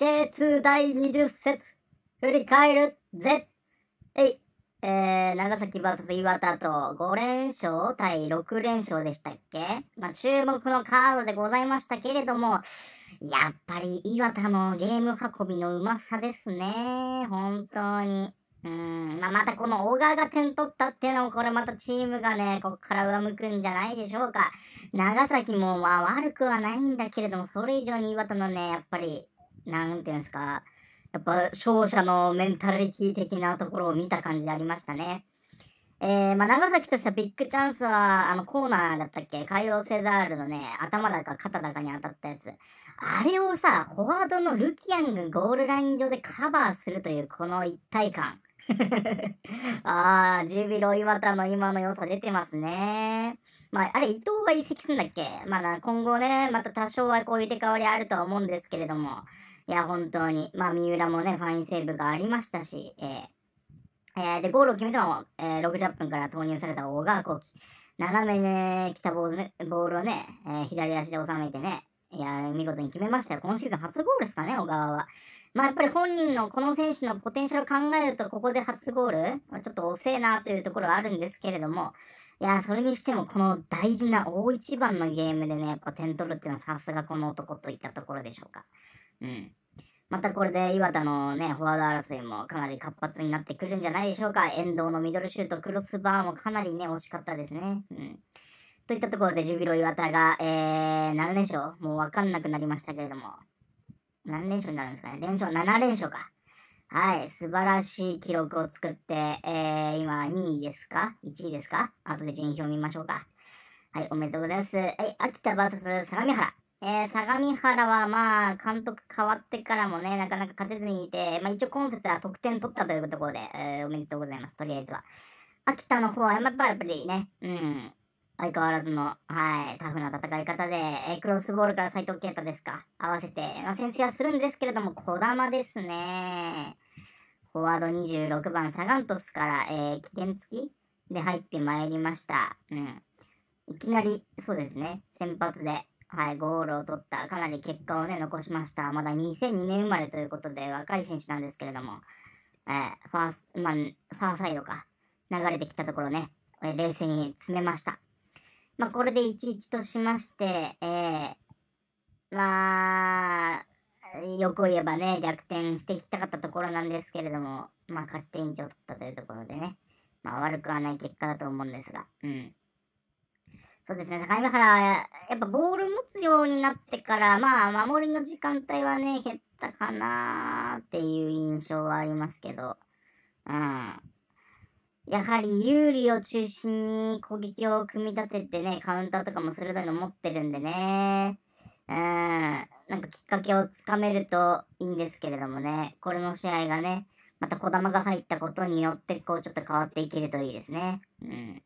J2 第20節振り返るぜえいえー、長崎 VS 岩田と5連勝対6連勝でしたっけまあ、注目のカードでございましたけれども、やっぱり岩田のゲーム運びのうまさですね。本当に。うん、まあ、またこの小川が点取ったっていうのも、これまたチームがね、こっから上向くんじゃないでしょうか。長崎もまあ悪くはないんだけれども、それ以上に岩田のね、やっぱり、なんていうんですか、やっぱ勝者のメンタリティ的なところを見た感じありましたね。えー、まあ、長崎としてはビッグチャンスは、あのコーナーだったっけ海洋セザールのね、頭だか肩だかに当たったやつ。あれをさ、フォワードのルキアンがゴールライン上でカバーするというこの一体感。ああ、ジュビロワ田の今の良さ出てますね。まあ、あれ、伊藤が移籍するんだっけまあ、今後ね、また多少はこう入れ替わりあるとは思うんですけれども、いや、本当に。まあ、三浦もね、ファインセーブがありましたし、えーえー、で、ゴールを決めたのも、えー、60分から投入された小川幸輝。斜めね、来たボール,、ね、ボールをね、えー、左足で収めてね、いや、見事に決めましたよ。今シーズン初ゴールですかね、小川は。まあ、やっぱり本人のこの選手のポテンシャルを考えると、ここで初ゴール、ちょっと遅えなというところはあるんですけれども、いや、それにしてもこの大事な大一番のゲームでね、やっぱ点取るっていうのはさすがこの男といったところでしょうか。うん。またこれで岩田のね、フォワード争いもかなり活発になってくるんじゃないでしょうか。遠藤のミドルシュート、クロスバーもかなりね、惜しかったですね。うん。といったところで、ジュビロ岩田が、えー、何連勝もうわかんなくなりましたけれども。何連勝になるんですかね連勝、7連勝か。はい、素晴らしい記録を作って、えー、今2位ですか ?1 位ですか後で順位表見ましょうか。はい、おめでとうございます。はい、秋田 VS 相模原。えー、相模原はまあ、監督変わってからもね、なかなか勝てずにいて、まあ一応今節は得点取ったというところで、えー、おめでとうございます、とりあえずは。秋田の方はやっぱやっぱりね、うん、相変わらずの、はい、タフな戦い方で、えー、クロスボールから斎藤健太ですか、合わせて、まあ、先制はするんですけれども、小玉ですね。フォワード26番サガントスから、えー、危険付きで入ってまいりました。うん。いきなり、そうですね、先発で、はい、ゴールを取った、かなり結果をね、残しました。まだ2002年生まれということで、若い選手なんですけれども、えー、ファース、まあ、ファーサイドか、流れてきたところね、え冷静に詰めました。まあ、これで1-1としまして、えー、まあ、よく言えばね、逆転していきたかったところなんですけれども、まあ、勝ち点1を取ったというところでね、まあ、悪くはない結果だと思うんですが、うん。そうですね、高見原、やっぱボール持つようになってから、まあ、守りの時間帯はね、減ったかなっていう印象はありますけど、うん。やはり有利を中心に攻撃を組み立ててね、カウンターとかも鋭いの持ってるんでね、うん、なんかきっかけをつかめるといいんですけれどもね、これの試合がね、また小玉が入ったことによって、こうちょっと変わっていけるといいですね。うん。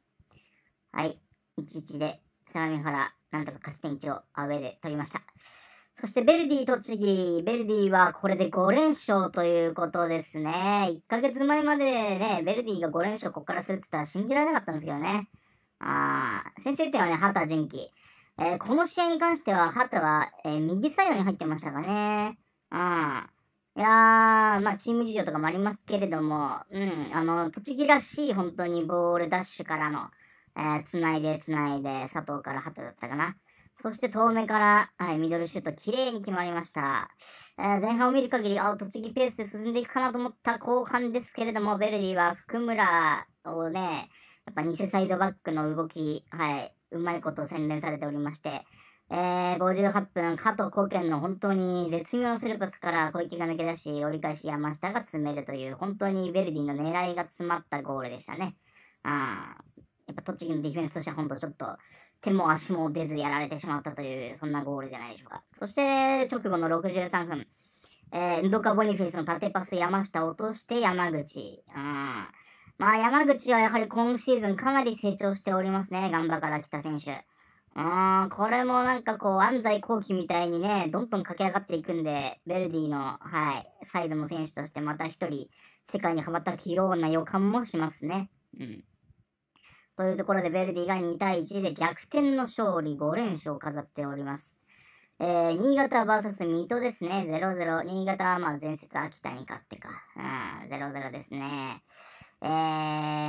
はい。1-1で相模原、なんとか勝ち点1をアウェーで取りました。そしてベルディ栃木、ベルディはこれで5連勝ということですね。1ヶ月前までね、ベルディが5連勝ここからするって言ったら信じられなかったんですけどね。あー、先制点はね、畑純喜。えー、この試合に関しては、畑は、えー、右サイドに入ってましたかね。うん。いやー、まあ、チーム事情とかもありますけれども、うん、あの、栃木らしい本当にボールダッシュからの、えー、繋いで繋いで、佐藤から旗だったかな。そして遠目から、はい、ミドルシュート、綺麗に決まりました。えー、前半を見る限り、あ、栃木ペースで進んでいくかなと思った後半ですけれども、ヴェルディは福村をね、やっぱ偽サイドバックの動き、はい、うまいこと洗練されておりまして、えー、58分、加藤貢献の本当に絶妙なスルパスから小池が抜け出し、折り返し山下が詰めるという、本当にヴェルディの狙いが詰まったゴールでしたね。あやっぱ栃木のディフェンスとしては本当ちょっと手も足も出ずやられてしまったというそんなゴールじゃないでしょうか。そして直後の63分、えー、ンドカ・ボニフェイスの縦パス山下落として山口。うんまあ山口はやはり今シーズンかなり成長しておりますね、ガンバから来た選手。うん、これもなんかこう、安西後期みたいにね、どんどん駆け上がっていくんで、ベルディの、はい、サイドの選手としてまた一人、世界に羽ばたくような予感もしますね。うん。というところで、ベルディが2対1で逆転の勝利、5連勝を飾っております。えー、新潟 VS 水戸ですね。0-0。新潟はまあ前節秋田に勝ってか。うん、0-0ですね。えー、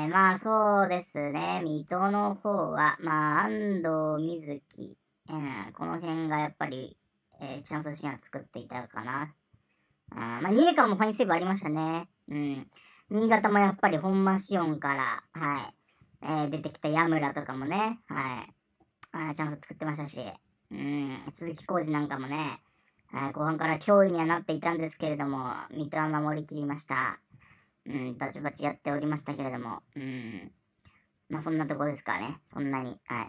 まあそうですね。水戸の方は、まあ安藤瑞木。うん、この辺がやっぱり、えー、チャンスシーンは作っていたかな。うん、まあ二年間もファインセーブありましたね。うん。新潟もやっぱり本間オンから、はい、えー、出てきた矢村とかもね、はい、あチャンス作ってましたし、うん、鈴木浩二なんかもね、い、後半から脅威にはなっていたんですけれども、水戸は守りきりました。うん、バチバチやっておりましたけれども、うん。まあそんなとこですかね。そんなに。はい。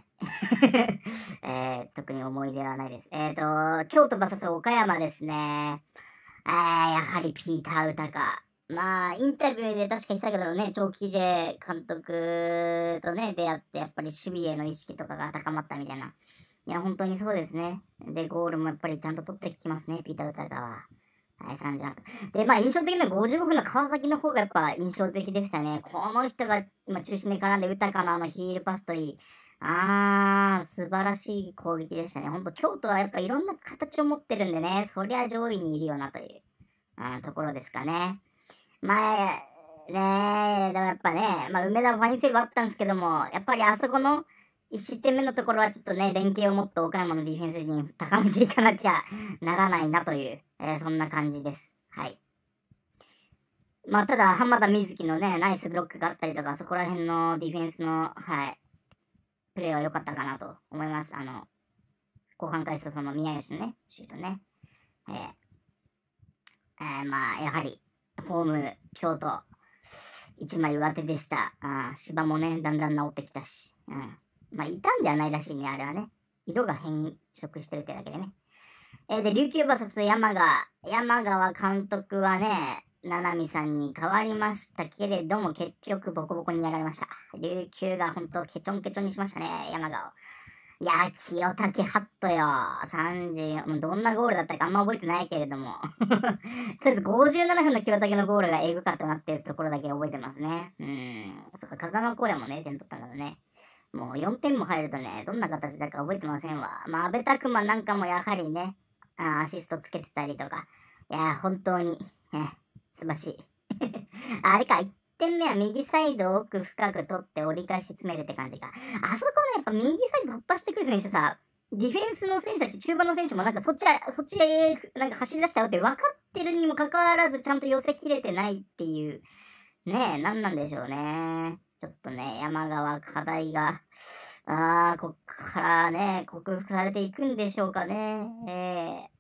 えー、特に思い出はないです。えっ、ー、と、京都 VS 岡山ですね。えー、やはりピーター・歌か。まあ、インタビューで確か言ったけどね、長期 J 監督とね、出会って、やっぱり守備への意識とかが高まったみたいな。いや、本当にそうですね。で、ゴールもやっぱりちゃんと取ってきますね、ピーター・ウタカは。はい、38。で、まあ、印象的な55分の川崎の方がやっぱ印象的でしたね。この人が、まあ、中心に絡んで、ウタカのあのヒールパスといい。あー、素晴らしい攻撃でしたね。本当京都はやっぱいろんな形を持ってるんでね、そりゃ上位にいるよなという、うん、ところですかね。まあ、ねえ、でもやっぱね、まあ、梅田はファインセーブあったんですけども、やっぱりあそこの1失点目のところはちょっとね、連携をもっと岡山のディフェンス陣高めていかなきゃならないなという、えー、そんな感じです。はい。まあ、ただ、浜田瑞希のね、ナイスブロックがあったりとか、そこら辺のディフェンスの、はい、プレーは良かったかなと思います。あの、後半開始その宮吉のね、シュートね。えー、えー、まあ、やはり、ホーム、京都、一枚上手でした。あ芝もね、だんだん治ってきたし。うん。まあ、傷んではないらしいね、あれはね。色が変色してるってだけでね。えー、で、琉球 VS 山川。山川監督はね、七海さんに変わりましたけれども、結局ボコボコにやられました。琉球が本当ケチョンケチョンにしましたね、山川を。いやー、清武ハットよ。34、もうどんなゴールだったかあんま覚えてないけれども。とりあえず57分の清武のゴールがエグかったなっていうところだけ覚えてますね。うん。そっか、風間公也もね、点取ったからね。もう4点も入るとね、どんな形だか覚えてませんわ。まあ、安部拓馬なんかもやはりね、あアシストつけてたりとか。いやー、本当に、え、素晴らしい。あれか、点目は右サイド奥深く取って折り返し詰めるって感じか。あそこね、やっぱ右サイド突破してくる選手さ、ディフェンスの選手たち、中盤の選手もなんかそっち、そっちへなんか走り出しちゃうって分かってるにもかかわらずちゃんと寄せきれてないっていう、ねえ、なんなんでしょうね。ちょっとね、山川課題が、あー、こっからね、克服されていくんでしょうかね。えー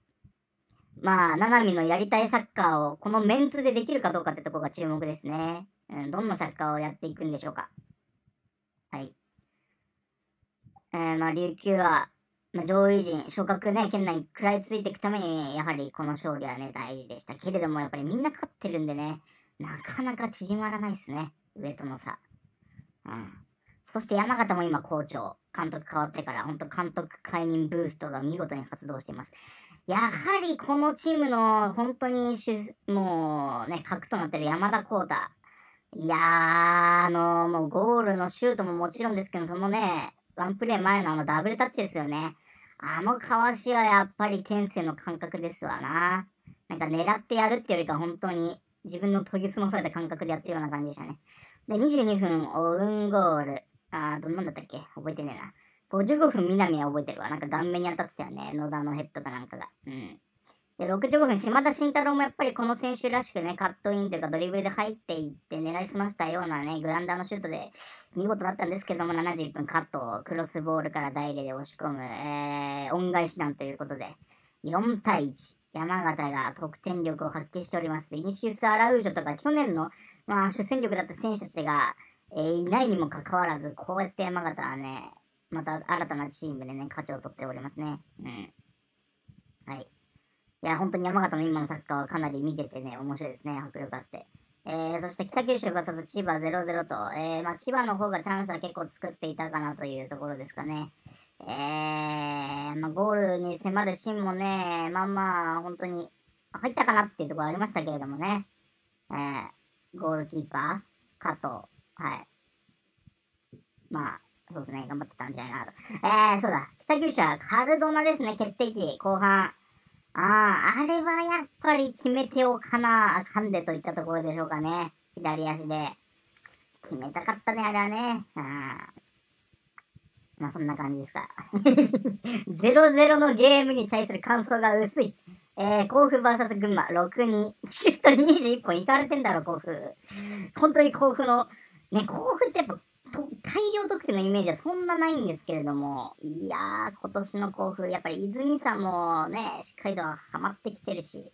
まあ、ななみのやりたいサッカーをこのメンツでできるかどうかってとこが注目ですね。うん、どんなサッカーをやっていくんでしょうか。はい。えー、まあ、琉球は、まあ、上位陣、昇格ね、圏内に食らいついていくために、やはりこの勝利はね、大事でしたけれども、やっぱりみんな勝ってるんでね、なかなか縮まらないですね、上との差。うん。そして山形も今好調。監督変わってから、本当監督解任ブーストが見事に発動しています。やはりこのチームの本当にもうね、核となってる山田浩太。いやー、あのー、もうゴールのシュートももちろんですけど、そのね、ワンプレー前のあのダブルタッチですよね。あのかわしはやっぱり天性の感覚ですわな。なんか狙ってやるってよりか本当に自分の研ぎ澄まされた感覚でやってるような感じでしたね。で、22分、オウンゴール。あー、どんなんだったっけ覚えてねえな。55分南は覚えてるわ。なんか顔面に当たってたよね。野田のヘッドかなんかが。うん。で、65分、島田慎太郎もやっぱりこの選手らしくね、カットインというかドリブルで入っていって狙いすましたようなね、グランダーのシュートで見事だったんですけども、71分カット、クロスボールからダイレで押し込む、えー、恩返し弾ということで、4対1。山形が得点力を発揮しております。ベニシウス・アラウージョとか、去年の、まあ、主戦力だった選手たちが、えー、いないにもかかわらず、こうやって山形はね、また新たなチームでね、価値を取っておりますね。うん。はい。いや、本当に山形の今のサッカーはかなり見ててね、面白いですね、迫力あって。えー、そして北九州 VS 千葉0-0と、えー、まあ、千葉の方がチャンスは結構作っていたかなというところですかね。えー、まあ、ゴールに迫るシーンもね、まあまあ、本当に入ったかなっていうところありましたけれどもね。えー、ゴールキーパー、加藤、はい。まあ、そうですね、頑張ってたんじゃないかなと。えー、そうだ、北九州はカルドナですね、決定機、後半。あー、あれはやっぱり決めておかな、あかんでといったところでしょうかね。左足で。決めたかったね、あれはね。あまあ、そんな感じですか。0-0 のゲームに対する感想が薄い。えー、甲府 VS 群馬、6-2。シュート21本いかれてんだろ、甲府。本当に甲府の、ね、甲府ってやっぱ大量得点のイメージはそんなないんですけれども、いやー、今年の甲府、やっぱり泉さんもね、しっかりとはまってきてるし、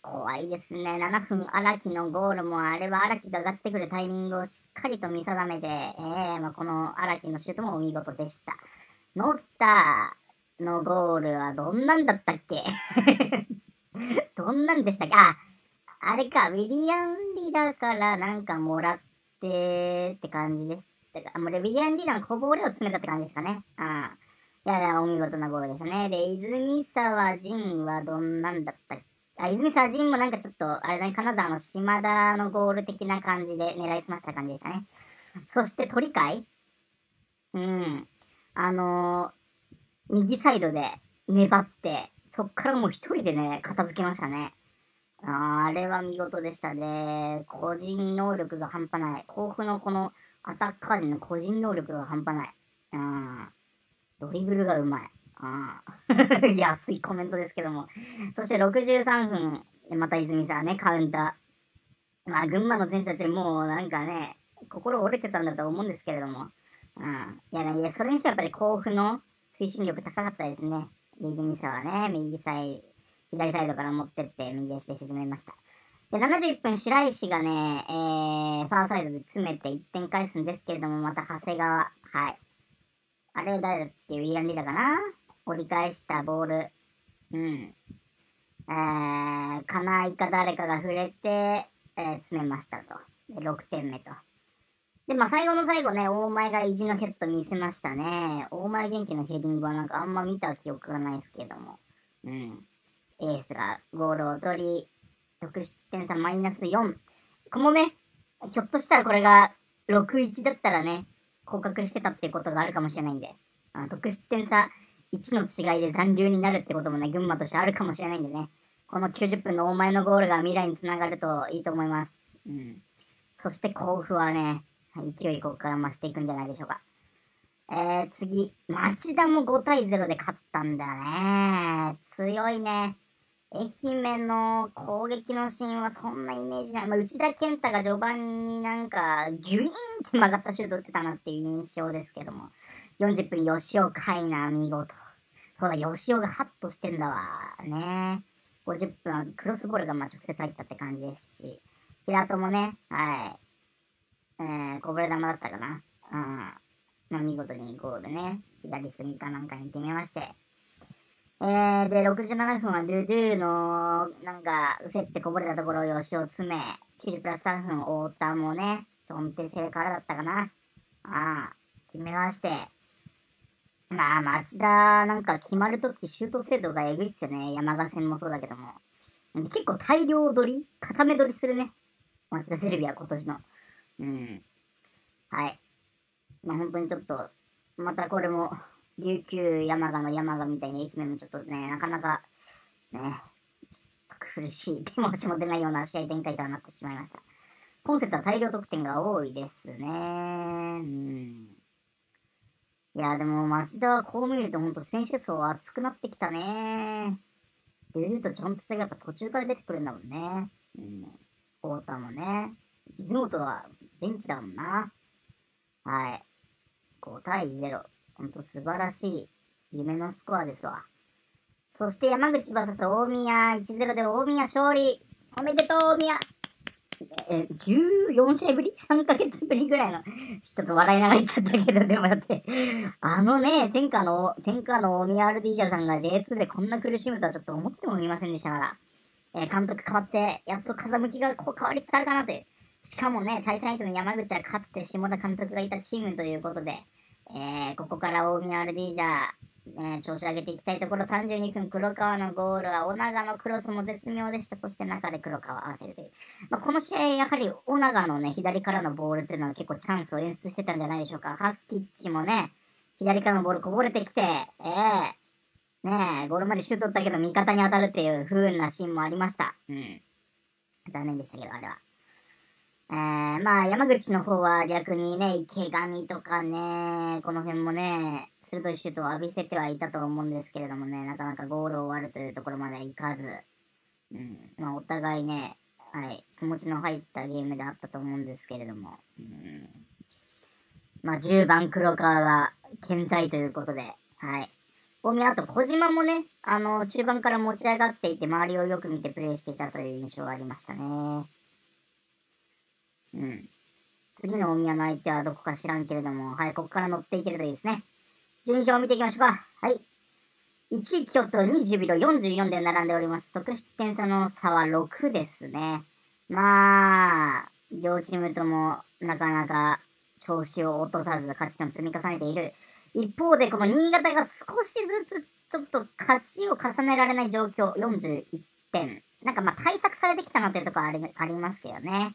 怖いですね。7分荒木のゴールも、あれは荒木が上がってくるタイミングをしっかりと見定めて、えー、まあ、この荒木のシュートもお見事でした。ノースターのゴールはどんなんだったっけどんなんでしたっけあ、あれか、ウィリアン・リラからなんかもらってって感じでした。ってか、あもうレビリアンリーダーのこぼれを詰めたって感じですかね。あいやいや、お見事なゴールでしたね。で、泉沢仁はどんなんだったっあ、泉沢仁もなんかちょっと、あれだね、金沢の島田のゴール的な感じで狙いすました感じでしたね。そして鳥海うん。あのー、右サイドで粘って、そっからもう一人でね、片付けましたね。ああれは見事でしたね。個人能力が半端ない。甲府のこのアタッカー陣の個人能力が半端ない。うん。ドリブルがうまい。うん。安いコメントですけども。そして63分、また泉さんね、カウンター。まあ、群馬の選手たちもうなんかね、心折れてたんだと思うんですけれども。うん。いや、いやそれにしてはやっぱり甲府の推進力高かったですね。泉さんはね、右サイ、左サイドから持ってって、右足で沈めました。で、71分、白石がね、えー、ファーサイドで詰めて1点返すんですけれども、また長谷川、はい。あれ、誰だっけウィーラン・リーダーかな折り返したボール。うん。えー、金井か誰かが触れて、えー、詰めましたと。で、6点目と。で、まあ、最後の最後ね、大前が意地のヘッド見せましたね。大前元気のヘディングはなんかあんま見た記憶がないですけども。うん。エースがゴールを取り、得失点差マイナス4。こもね、ひょっとしたらこれが6-1だったらね、降格してたっていうことがあるかもしれないんで、あの得失点差1の違いで残留になるってこともね、群馬としてあるかもしれないんでね、この90分の大前のゴールが未来につながるといいと思います。うん。そして甲府はね、勢いここから増していくんじゃないでしょうか。えー、次、町田も5対0で勝ったんだよね。強いね。愛媛の攻撃のシーンはそんなイメージない。まあ、内田健太が序盤になんか、ギュイーンって曲がったシュート打ってたなっていう印象ですけども。40分、吉尾海な見事。そうだ、吉尾がハッとしてんだわ。ね。50分はクロスボールがまあ直接入ったって感じですし。平戸もね、はい。えー、こぼれ球だったかな。うん。まあ、見事にゴールね。左隅かなんかに決めまして。えー、で、67分はドゥドゥの、なんか、うせってこぼれたところを吉を詰め、90プラス3分、大田もね、ちょんてせからだったかな。ああ、決めまして。まあ、町田なんか決まるとき、シュート精度がえぐいっすよね。山賀戦もそうだけども。結構大量取り固め取りするね。町田テレビは今年の。うん。はい。まあ本当にちょっと、またこれも琉球、山鹿の山鹿みたいに愛媛もちょっとね、なかなか、ね、ちょっと苦しい手も足も出ないような試合展開とはなってしまいました。今節は大量得点が多いですね。うん。いや、でも町田はこう見ると本当選手層厚くなってきたね。でいうと、ちゃんとせがやっぱ途中から出てくるんだもんね。うん。太田もね。出雲とはベンチだもんな。はい。5対0。ほんと素晴らしい夢のスコアですわ。そして山口 VS 大宮1-0で大宮勝利おめでとう大宮え、14試合ぶり ?3 ヶ月ぶりぐらいのちょっと笑いながら言っちゃったけど、でもだってあのね、天下の、天下の大宮アルディージャさんが J2 でこんな苦しむとはちょっと思ってもみませんでしたから、えー、監督変わって、やっと風向きがこう変わりつつあるかなという。しかもね、対戦相手の山口はかつて下田監督がいたチームということで、えー、ここから大宮アルディージャー、えー、調子上げていきたいところ32分黒川のゴールは小長のクロスも絶妙でしたそして中で黒川合わせるという、まあ、この試合やはり小長のね左からのボールというのは結構チャンスを演出してたんじゃないでしょうかハスキッチもね左からのボールこぼれてきてえー、ねえ、ゴールまでシュート打ったけど味方に当たるっていう風なシーンもありました。うん。残念でしたけど、あれは。えー、まあ山口の方は逆にね、池上とかね、この辺もね、鋭いシュートを浴びせてはいたと思うんですけれどもね、なかなかゴールを割るというところまでいかず、うん、まあお互いね、はい、気持ちの入ったゲームであったと思うんですけれども、うん、まあ10番黒川が健在ということで、はい。大宮、あと小島もね、あの、中盤から持ち上がっていて、周りをよく見てプレーしていたという印象がありましたね。うん。次の大宮の相手はどこか知らんけれども、はい、ここから乗っていけるといいですね。順位表を見ていきましょうか。はい。1位京都20秒44で並んでおります。得失点差の差は6ですね。まあ、両チームともなかなか調子を落とさず勝ち点を積み重ねている。一方で、この新潟が少しずつちょっと勝ちを重ねられない状況、41点。なんかまあ対策されてきたなというところありますけどね。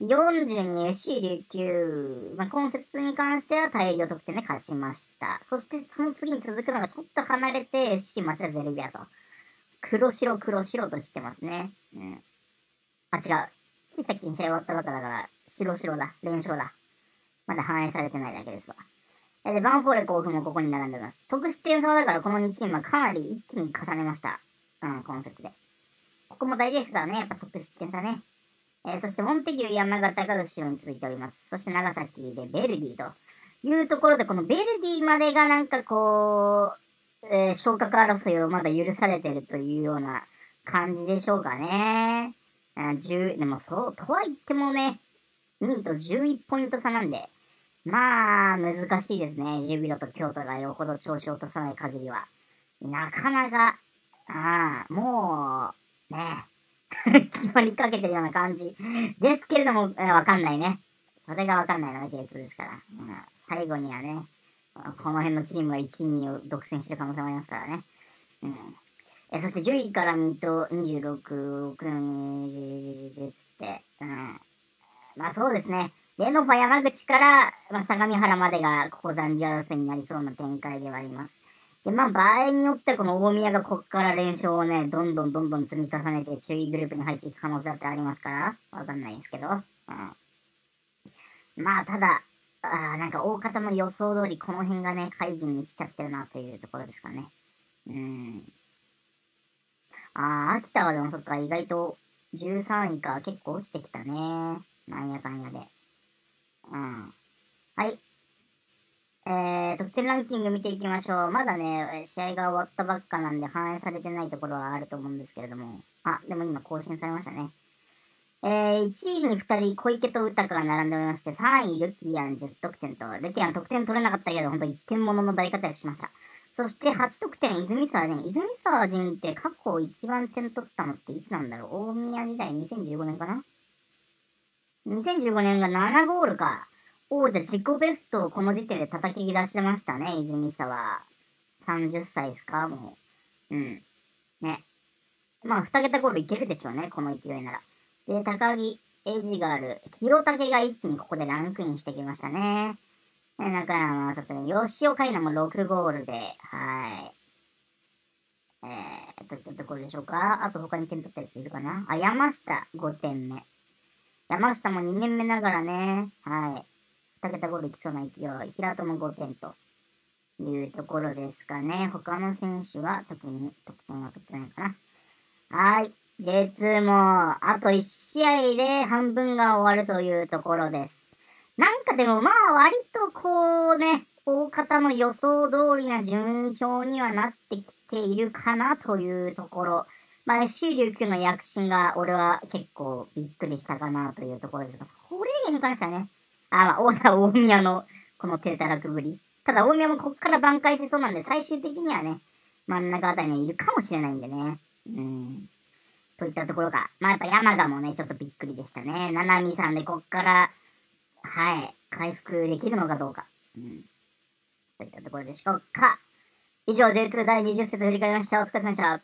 42FC 琉球、まあ、今節に関しては大量得点で勝ちました。そしてその次に続くのがちょっと離れて FC 町田ゼルビアと。黒白黒白と来てますね。うん。あ、違う。ついさっきに試合終わったばかだから、白白だ。連勝だ。まだ反映されてないだけですわ。で、バンフォーレ甲府もここに並んでます。得失点差だからこの2チームはかなり一気に重ねました。うん、今節で。ここも大事ですからね、やっぱ得失点差ね。えー、そしてモンテギュー山形が後ろに続いております。そして長崎でベルディというところで、このベルディまでがなんかこう、えー、昇格争いをまだ許されてるというような感じでしょうかね。10、でもそう、とは言ってもね、2位と11ポイント差なんで、まあ、難しいですね。ジュビロと京都がよほど調子を落とさない限りは。なかなか、ああ、もう、ね、決 まりかけてるような感じですけれども、わかんないね。それがわかんないのが J2 ですから。最後にはね、この辺のチームは1、2を独占してる可能性もありますからね。うん、そして10位から水戸26億円つって、うん、まあそうですね、レノファ山口から、まあ、相模原までがここ残留争いになりそうな展開ではあります。で、まあ、場合によってはこの大宮がここから連勝をね、どんどんどんどん積み重ねて、注意グループに入っていく可能性だってありますから、わかんないですけど。うん、まあ、ただ、あなんか大方の予想通り、この辺がね、怪人に来ちゃってるなというところですかね。うん。ああ、秋田はでもそっか、意外と13位か、結構落ちてきたね。なんやかんやで。うん。はい。えー、得点ランキング見ていきましょう。まだね、試合が終わったばっかなんで反映されてないところはあると思うんですけれども。あ、でも今更新されましたね。えー、1位に2人、小池と歌が並んでおりまして、3位、ルキアン10得点と、ルキアン得点取れなかったけど、ほんと1点ものの大活躍しました。そして8得点、泉沢陣。泉沢陣って過去一番点取ったのっていつなんだろう大宮時代2015年かな ?2015 年が7ゴールか。おお、じゃあ自己ベストをこの時点で叩き出してましたね、泉沢。30歳ですかもう。うん。ね。まあ、2桁ゴールいけるでしょうね、この勢いなら。で、高木、エジガール、清武が一気にここでランクインしてきましたね。で中山と人、吉岡里奈も6ゴールで、はい。えー、といったところでしょうか。あと他に点取ったやついるかな。あ、山下、5点目。山下も2年目ながらね、はい。2桁ゴールいきそうな勢い、平戸も5点というところですかね。他の選手は特に得点は取ってないかな。はい。J2 もあと1試合で半分が終わるというところです。なんかでもまあ割とこうね、大方の予想通りな順位表にはなってきているかなというところ。まあ、終了球の躍進が俺は結構びっくりしたかなというところですが、それ以外に関してはね、あ、まあ、大田大宮のこの手たらくぶり。ただ大宮もこっから挽回しそうなんで、最終的にはね、真ん中あたりにいるかもしれないんでね。うん。といったところか。まあやっぱ山田もね、ちょっとびっくりでしたね。七海さんでこっから、はい、回復できるのかどうか。うん。といったところでしょうか。以上、J2 第20節振り返りました。お疲れ様でした。